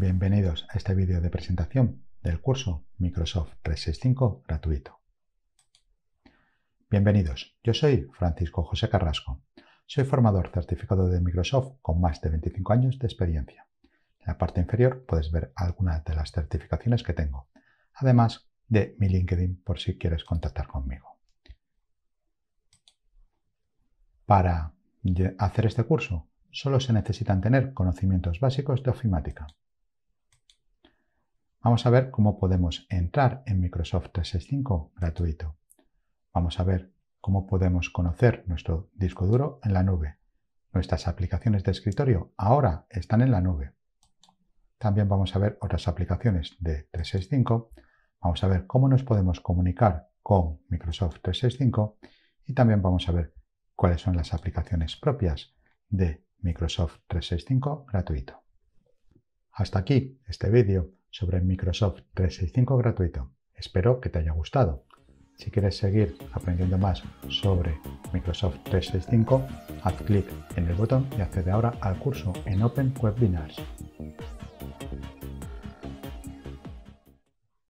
Bienvenidos a este vídeo de presentación del curso Microsoft 365 gratuito. Bienvenidos, yo soy Francisco José Carrasco. Soy formador certificado de Microsoft con más de 25 años de experiencia. En la parte inferior puedes ver algunas de las certificaciones que tengo, además de mi LinkedIn por si quieres contactar conmigo. Para hacer este curso, solo se necesitan tener conocimientos básicos de ofimática, Vamos a ver cómo podemos entrar en Microsoft 365 gratuito. Vamos a ver cómo podemos conocer nuestro disco duro en la nube. Nuestras aplicaciones de escritorio ahora están en la nube. También vamos a ver otras aplicaciones de 365. Vamos a ver cómo nos podemos comunicar con Microsoft 365 y también vamos a ver cuáles son las aplicaciones propias de Microsoft 365 gratuito. Hasta aquí este vídeo sobre Microsoft 365 gratuito. Espero que te haya gustado. Si quieres seguir aprendiendo más sobre Microsoft 365, haz clic en el botón y accede ahora al curso en Open Webinars.